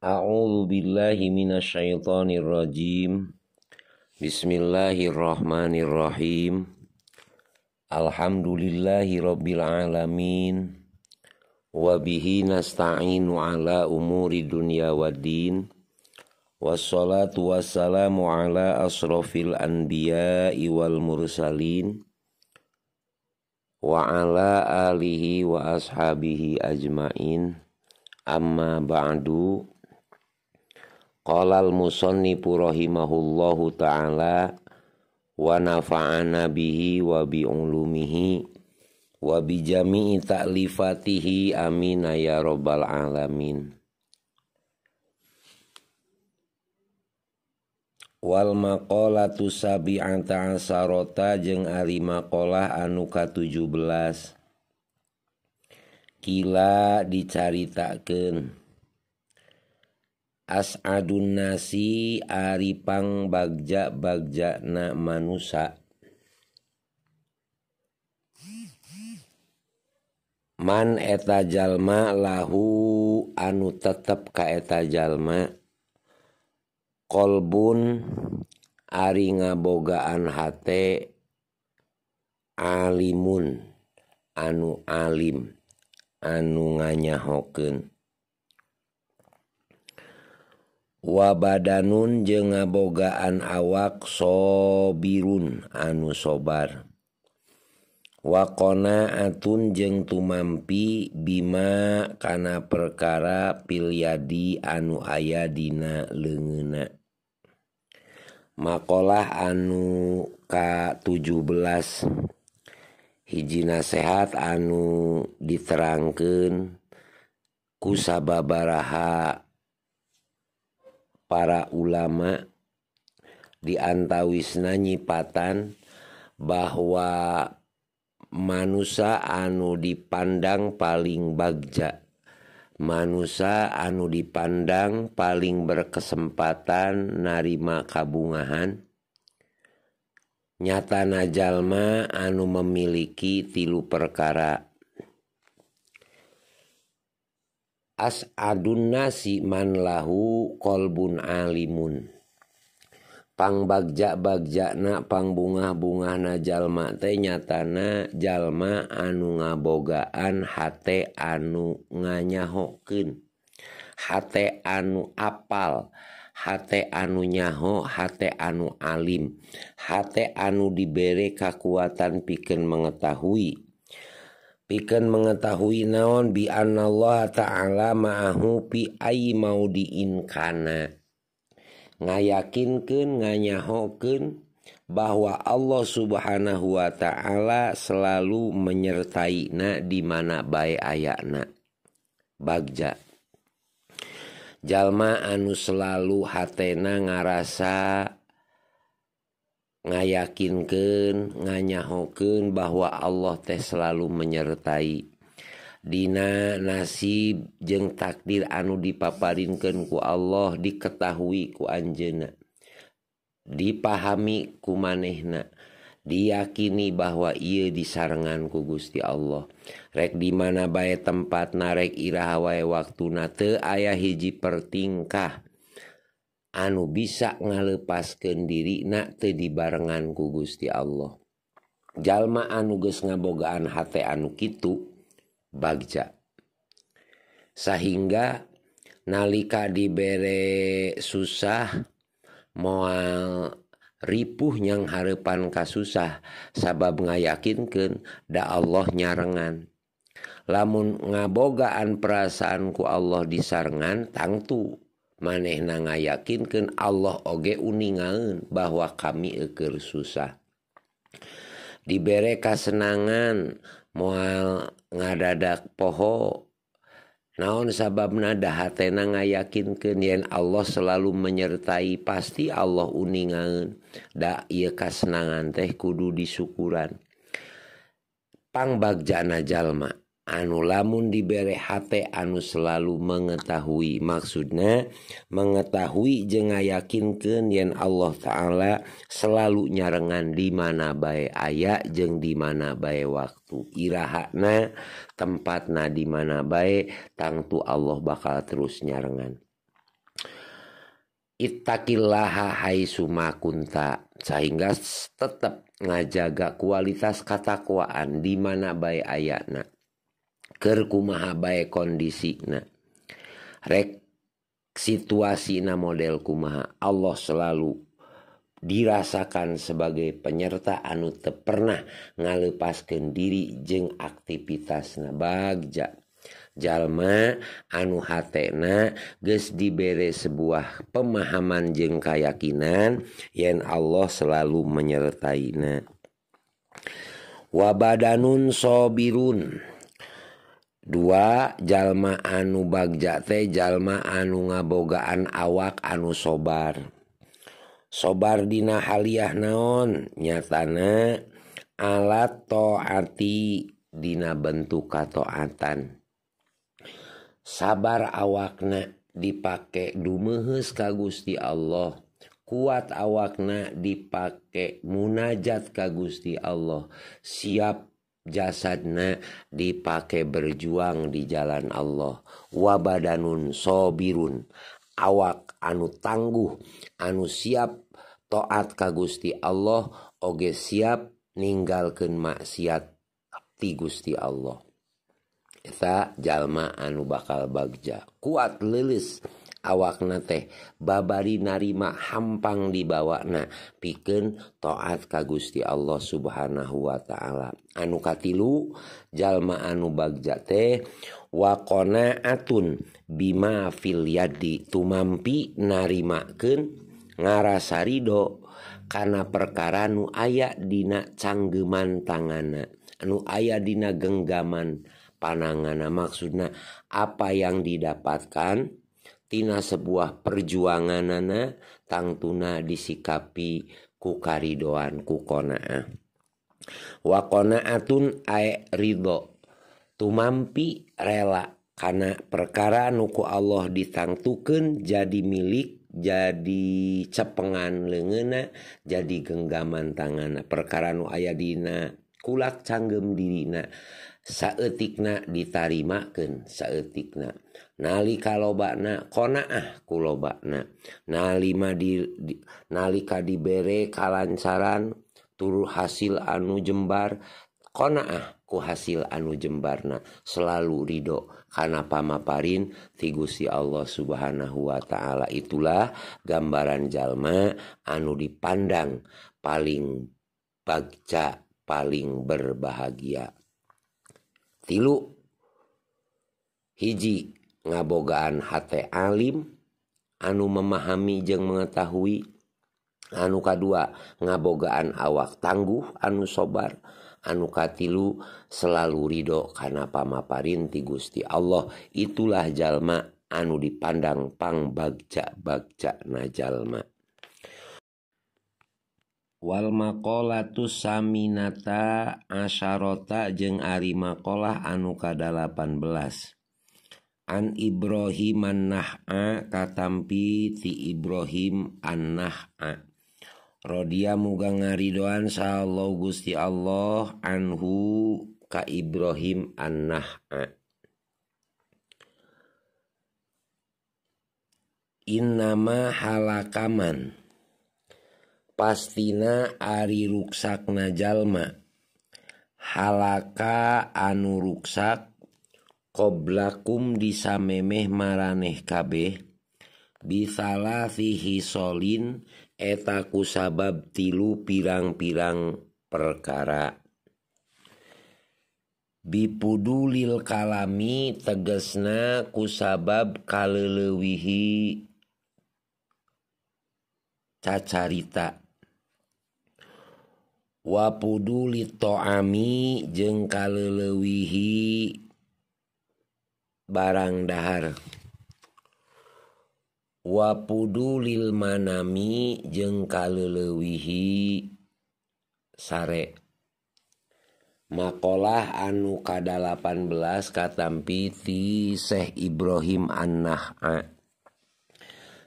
A'udzu billahi minasyaitonir rajim. Bismillahirrahmanirrahim. Alhamdulillahi rabbil alamin. Wa bihi nasta'inu ala umuri dunya waddin. Wassalatu wassalamu ala asrofil anbiya'i wal mursalin wa ala alihi wa ashabihi ajmain amma ba'du Qala al-musannifu rahimahullahu ta'ala wa nafa'ana bihi wa bi wa bi jami'i ta'lifatihi amin ya rabbal alamin. Wal maqalatu sabi'ata asarota jeung ari maqalah anu ka-17 kila dicaritakeun Quran As adunsi Aripang Bagjak bagjak na manusa Man eta jalma lahu anu tetep ka eta jalma qolbun ari nga bogaan hat Alimun anu Alilim anunganya hoken. wadanun je ngabogaan awak sobirun anu sobar Wakoona atun jeng tumampi bima kana perkara pilyadi anu aya dina lengenak Maolah anu ka17 Hijinna sehat anu diterake kusababarahaa para ulama anta Wisna ypaatan bahwa manusia anu dipandang paling bajaja manusia anu dipandang paling berkesempatan narima kabungahan nyatanajallma anu memiliki tilu perkaraan Adunsi manlahhu qolbun Alimun Pabagjakbag jana pang bunga bungana jallma te nyatana Jalma anu ngabogaan H anu nganyahoken H anu apal H anu nyaho H anu Alim H anu diberre kekuatan piken mengetahui, ikan mengetahui naon biallah ta'ala mahu pi ai mau diinkana nga yakin ke nganya hoken bahwa Allah subhanahu Wa Ta'ala selalu menyertainak dimana baik ayana bag jalma anu selalu hatena nga rasa Ngyakinken nganyahoken bahwa Allah teh selalu menyertai. Dina naib jeng takdir anu dipaparinkenku Allah diketahui kuan jena. dipahami ku manehna, diyakini bahwa ia disarangan ku guststi Allah. Re dimana bay tempat narek irahwai waktu na ayah hiji pertingkah. anu bisa ngalepaskan diri nak ke dibarenngan ku Gu di Allah jalma anuges ngabogaanhatianu gitu bagca sehingga nalika diberre susah maal ripuhnya harepan Ka susah sabab ngayakinkan nda Allah nyarengan lamun ngabogaan perasaanku Allah disangan tangtu maneh nang yakinken Allah oge uningun bahwa kami eger susah diberre kasenangan moal ngadadak poho naon sabab nadahati nga yakin ke Allah selalu menyertai pasti Allah uningundakia kasenangan teh Kudu disukuranpangbagjanajallmain anu lamun diberre HP anu selalu mengetahui maksudnya mengetahui jeng yakin ke yang Allah ta'ala selalu nyarengan dimana baik aya jeng dimana baik waktu Irah hakna tempat nah dimana baik tangtu Allah bakal terus nyarengan ittakilla haiumauntaing tetap ngajaga kualitas katakuan dimana baik ayatna kuma baik kondisi nah rekituasi na model kuma Allah selalu dirasakan sebagai penyertaanu te pernah ngalepaskan diri jeng aktivitas na bajajak jalma anu hatna guys diberre sebuah pemahaman jeng kayakakinan yang Allah selalu menyerta na wabadanun sobirun dua jalma anu bagjate jalma anu ngabogaan awak anu sobar sobar Di Aliiyah naon nyatana alat tho arti Dina Ben katoatan sabar awakna dipakai dumehus kagusti Allah kuat awakna dipakai munajat kagusti Allah siapaappun jasadna dipakai berjuang di jalan Allah wadanun sobirun awak anu tangguh anu siap toat kagusti Allah oge siap meninggalkan maksiatti Gusti Allah jalma anu bakal bagja kuat lilis, awakna teh babaari narima hampang dibawana piken toat kagusti Allah subhanahu Wa ta'ala anukatilu jalma Anu bagjate Waona atun Bimafillyadi Tumampi narimaken ngarasariho karena perkara nu ayayak dina canggeman tangana anu aya dina geggaman pananganan maksud apa yang didapatkan? sebuah perjuanganna tauna disikapi kukarhoan kukoa Waona atun aek ridho tuh mampi rela karena perkaraku Allah ditangtukan jadi milik jadi cepengan lengena jadi geggaman tangana perkara nu aya dina kulak canggem didina Saetikna ditar makan seeikna kalaubakna ah ku lobakna nalima nalika diberre kalancaran turun hasil anu jembar konaku ah hasil anu jembarna selalu Ridho karena pamaparin tigusi Allah subhanahu Wa Ta'ala itulah gambaran jalma anu dipandang paling Bagca paling berbahagia tilu hiji ngabogaan hati alim anu memahami jeng mengetahui anu kedua ngabogaan awak tangguh anu sobar anu katilu selalu ridho karena pamaparin ti Gusti Allah itulah jalma anu dipandang pang bagja bagja najalma wal maqolatu saminata asyarota jeng ari maqolah anu ka 18 An Ibrahim an-Nah'a katampi ti Ibrahim an-Nah'a. Rodia muga ngaridoan sallallahu gusti Allah anhu ka Ibrahim an-Nah'a. Innama halakaman Pastina ari ruksakna jalma Halaka anu ruksak Koblakum disammeh mareh kabeh bisa fihi solin eta kusabab tilu pilang-pilang perkara Bipudu lil kalmi tegesna kusabab kalelewihi cacarita Wapudu lto ami jeng kalelewihi, barang dahar wapudu lilmanami jeng kalelewihi sare makalah anu kada 18 katam piti Syekh Ibrahim annah A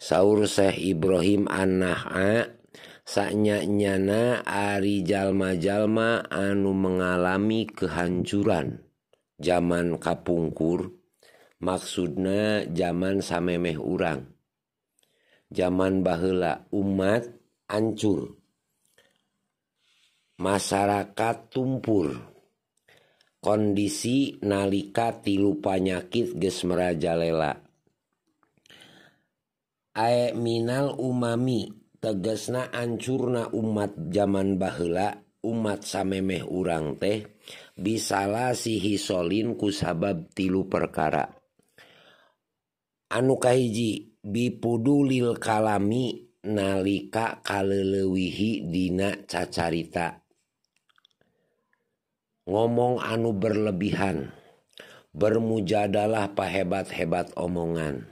sauur Syekh Ibrahim an Asnyanyana arijallma Jalma anu mengalami kehancuran zaman kapungkur Maksudna zaman samemeh urang zaman bahla umat ancur masyarakat tumpur kondisi nalika tilu panyakit gesmerajalela Minal umami tegesna ancurna umat zaman bahla umat samemeh urang teh bisalah sihi solin ku sabab tilu perkara anu kahiji bipudulil kalami nalika kalelewihi dina cacarita ngomong anu berlebihan bermujadalah pahebat-hebat omongan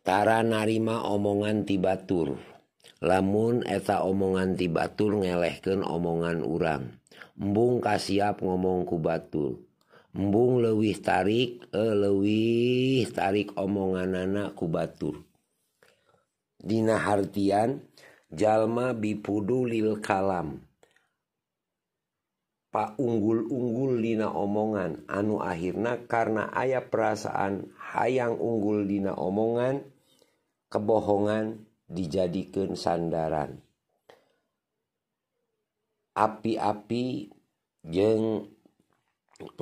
Tara narima omongan tibatur lamun eta omongan tibatur ngelehken omongan urang mbung kasiap ngomong ku batur bung lewis tarik eh, lewis tarik omongan nana kubatur Dina Harian jalma Bipudu lil Kalam Pak unggul-unggul Dina omongan anuhir karena ayah perasaan hayang unggul Dina omongan kebohongan dijadikan sandaran api-api jeng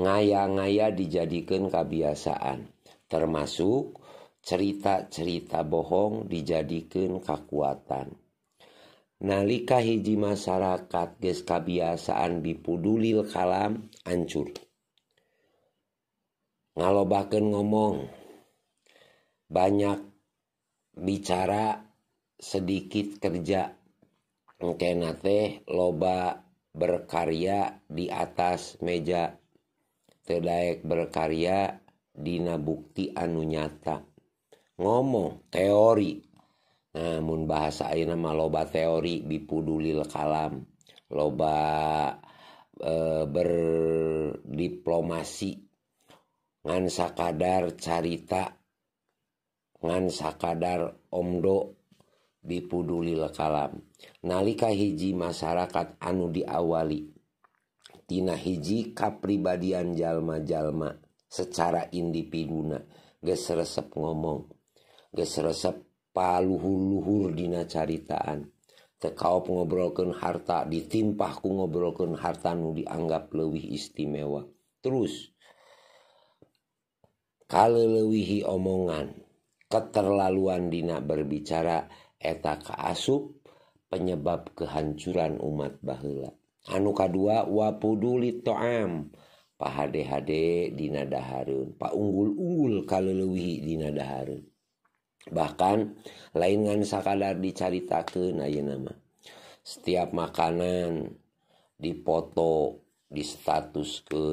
ngaya-ngaya dijadikan kebiasaan termasuk cerita-cerita bohong dijadikan kekuatan nalika hiji masyarakat ges kebiasaan bipudulil kalam ancur ngalobakan ngomong banyak bicara sedikit kerja engkena teh loba berkarya di atas meja terdaek berkarya Dina bukti anu nyata ngomong teori namun bahasa ini nama loba teori dipudulil kalam loba e, berdiplomasi ngan sakadar carita ngan sakadar omdo dipudulil kalam nalika hiji masyarakat anu diawali tina hiji kapribadian jalma-jalma secara individuna geus resep ngomong geus resep paluhur-luhur dina caritaan tekau ngobrolkan harta ku ngobrolkan harta nu dianggap lebih istimewa terus kalau omongan keterlaluan dina berbicara eta kaasup penyebab kehancuran umat bahula Anuka2 wa toam pa HdhD di nada Harun Pak unggul ul kalau luwi di nada Harun bahkan lainansa kadar dicaritaken Ay nama setiap makanan dipoto distat ke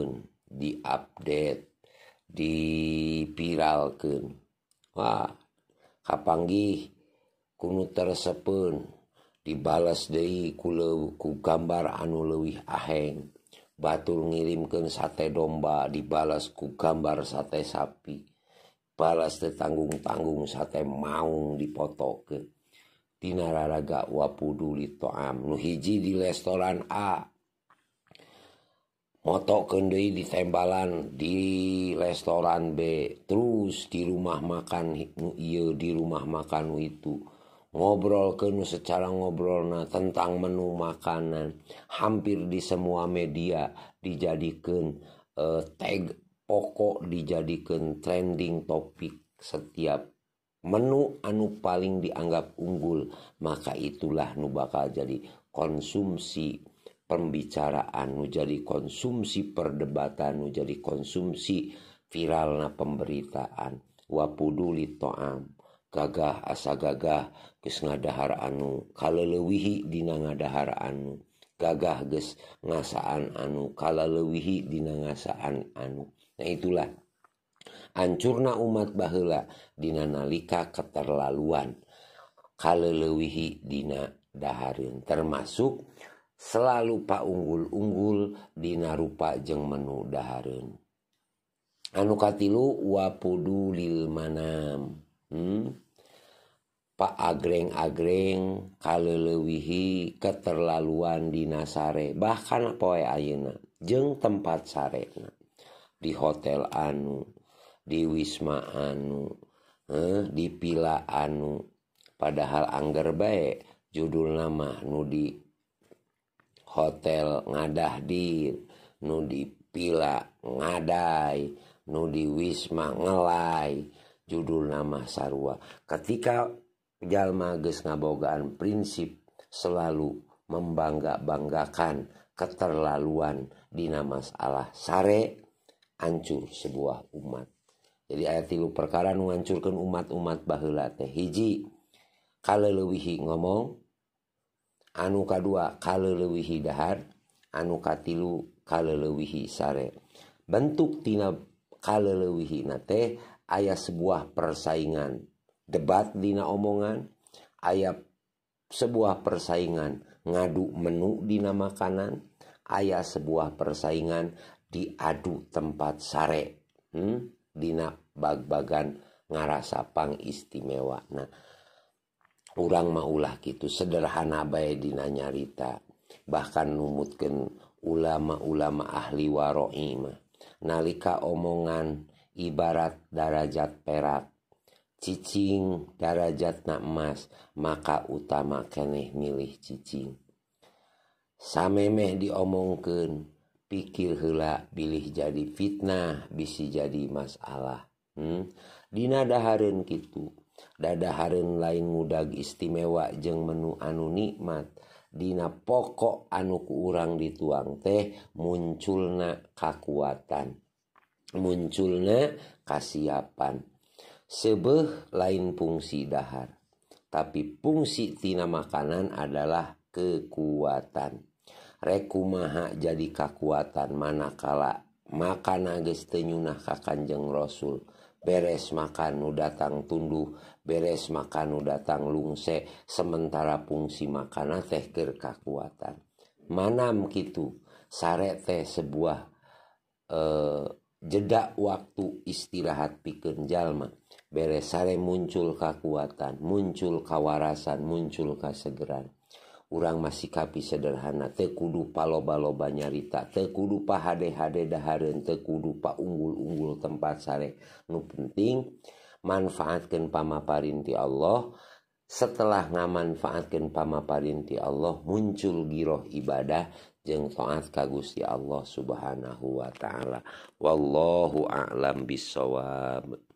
diupdate dipilralken Wah kapan gih kunut terse pun dibalas Dehi kule ku gambar anu lewih aheng batul ngirimkan sate domba dibalas ku gambar sate sapi balas tetanggung tanggung sate maung dipoto ke tinararaga wapuduli toam nu hiji di restoran A moto kendai di tembalan di restoran B terus di rumah makan nu iya di rumah makan nu itu ngobrol ke secara ngobrol nah tentang menu makanan hampir di semua media dijadikan eh, tag pokok dijadikan trending topik setiap menu anu paling dianggap unggul maka itulah nu bakal jadi konsumsi pembicaraan nu jadi konsumsi perdebatan nu jadi konsumsi viralna pemberitaan wapuduli to'am gagah asa gagah geus ngadahar anu kaleleuwihi dina ngadahar anu gagah geus ngasaan anu kaleleuwihi dina ngasaan anu nah itulah ancurna umat baheula dina nalika keterlaluan kaleleuwihi dina dahareun termasuk selalu pak unggul-unggul dina rupa jeng menu dahareun anu katilu wapudu lil manam hmm? agrgreng-aggrenng kale lewihi keterlaluan dinasare bahkan poi Auna jeng tempat sare di hotel Anu di Wisma Anu eh di pila anu padahal Anger baik judullama Nudi hotel ngadah Di Nu di pila ngadai Nudi Wisma gelai judul nama Sarwa ketika jalma geus ngabogaan prinsip selalu membangga-banggakan keterlaluan dina masalah sare ancur sebuah umat jadi ayat tilu perkara menghancurkan umat-umat bahula teh hiji kalau lewihi ngomong anu kedua kalau lewihi dahar anu katilu kalau lewihi sare bentuk tina kalau lewihi nate ayat sebuah persaingan debat dina omongan ayat sebuah persaingan ngadu menu dina makanan ayat sebuah persaingan diadu tempat sare hmm? dina bag-bagan ngarasa pang istimewa nah orang maulah gitu sederhana baik dina nyarita bahkan numutkan ulama-ulama ahli waro'imah nalika omongan ibarat darajat perak ccing darah jatnak emas maka utama keeh milih ccing Sameh dioomongken pikir helak pilih jadi fitnah bisi jadi masalah hmm? Dina da Haren gitu Dada Haren lain mudah istimewa jeng menu anu nikmat Dina pokok anuk kurang di tuang teh munculna kekuatanculnya Kasiapan. sebeh lain fungsi dahar tapi fungsi tina makanan adalah kekuatan rekumaha jadi kekuatan manakala makan gestenyunah ka Kanjeng Rasul beres makan nu datang tunduh beres makan nu datang lungse sementara fungsi makanan tehkir kekuatan manam gitu sare teh sebuah eh, jeda waktu istirahat pikir jalma beresare muncul kekuatan, muncul kawarasan, muncul kesegeran Urang masih kapi sederhana, tekudu paloba-loba nyarita, tekudu pa hade-hade daharen, tekudu pa unggul-unggul tempat sare. Nu penting, manfaatkan pamaparin ti Allah, setelah ngamanfaatkan pamaparin ti Allah, muncul giroh ibadah, jeng taat kagus ya Allah subhanahu wa ta'ala. Wallahu a'lam bisawab.